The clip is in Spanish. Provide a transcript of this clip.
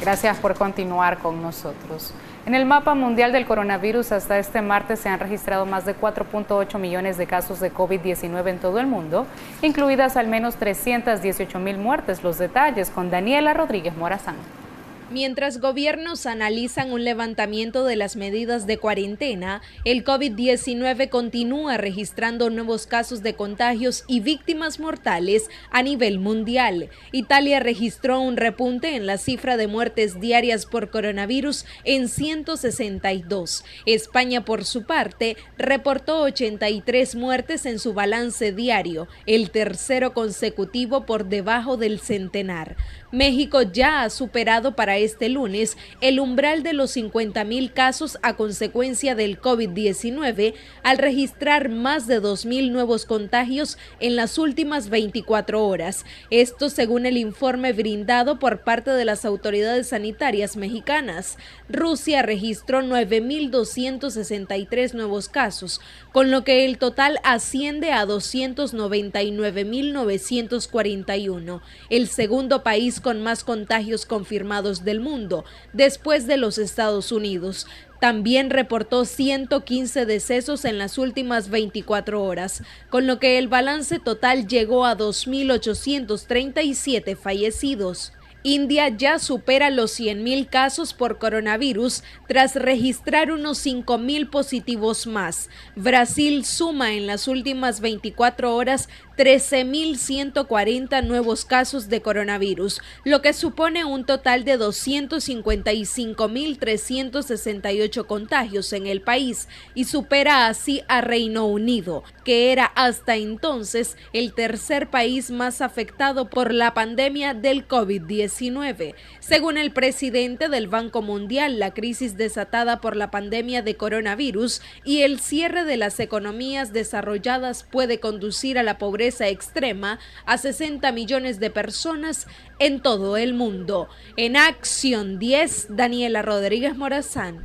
Gracias por continuar con nosotros. En el mapa mundial del coronavirus hasta este martes se han registrado más de 4.8 millones de casos de COVID-19 en todo el mundo, incluidas al menos 318 mil muertes. Los detalles con Daniela Rodríguez Morazán. Mientras gobiernos analizan un levantamiento de las medidas de cuarentena, el COVID-19 continúa registrando nuevos casos de contagios y víctimas mortales a nivel mundial. Italia registró un repunte en la cifra de muertes diarias por coronavirus en 162. España, por su parte, reportó 83 muertes en su balance diario, el tercero consecutivo por debajo del centenar. México ya ha superado para este lunes el umbral de los 50.000 casos a consecuencia del COVID-19 al registrar más de 2.000 nuevos contagios en las últimas 24 horas. Esto según el informe brindado por parte de las autoridades sanitarias mexicanas. Rusia registró 9.263 nuevos casos, con lo que el total asciende a 299.941, el segundo país con más contagios confirmados del mundo, después de los Estados Unidos. También reportó 115 decesos en las últimas 24 horas, con lo que el balance total llegó a 2.837 fallecidos. India ya supera los 100.000 casos por coronavirus tras registrar unos 5.000 positivos más. Brasil suma en las últimas 24 horas 13.140 nuevos casos de coronavirus, lo que supone un total de 255.368 contagios en el país y supera así a Reino Unido, que era hasta entonces el tercer país más afectado por la pandemia del COVID-19. Según el presidente del Banco Mundial, la crisis desatada por la pandemia de coronavirus y el cierre de las economías desarrolladas puede conducir a la pobreza extrema a 60 millones de personas en todo el mundo. En Acción 10, Daniela Rodríguez Morazán.